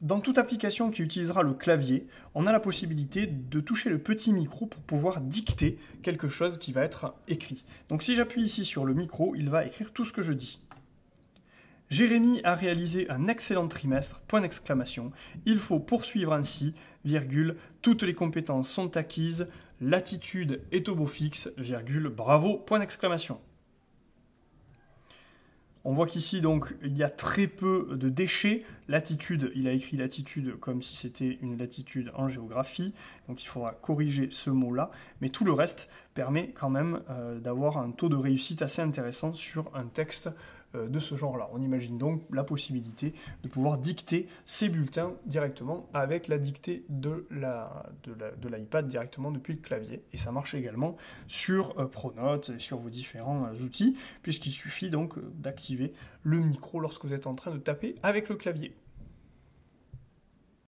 Dans toute application qui utilisera le clavier, on a la possibilité de toucher le petit micro pour pouvoir dicter quelque chose qui va être écrit. Donc si j'appuie ici sur le micro, il va écrire tout ce que je dis. Jérémy a réalisé un excellent trimestre, point d'exclamation. Il faut poursuivre ainsi, virgule, toutes les compétences sont acquises, l'attitude est au beau fixe, bravo, point d'exclamation. On voit qu'ici, donc, il y a très peu de déchets. Latitude, il a écrit latitude comme si c'était une latitude en géographie. Donc, il faudra corriger ce mot-là. Mais tout le reste permet quand même euh, d'avoir un taux de réussite assez intéressant sur un texte euh, de ce genre-là. On imagine donc la possibilité de pouvoir dicter ces bulletins directement avec la dictée de l'iPad la, de directement depuis le clavier. Et ça marche également sur euh, Pronote et sur vos différents euh, outils, puisqu'il suffit donc d'activer le micro lorsque vous êtes en train de taper avec le clavier.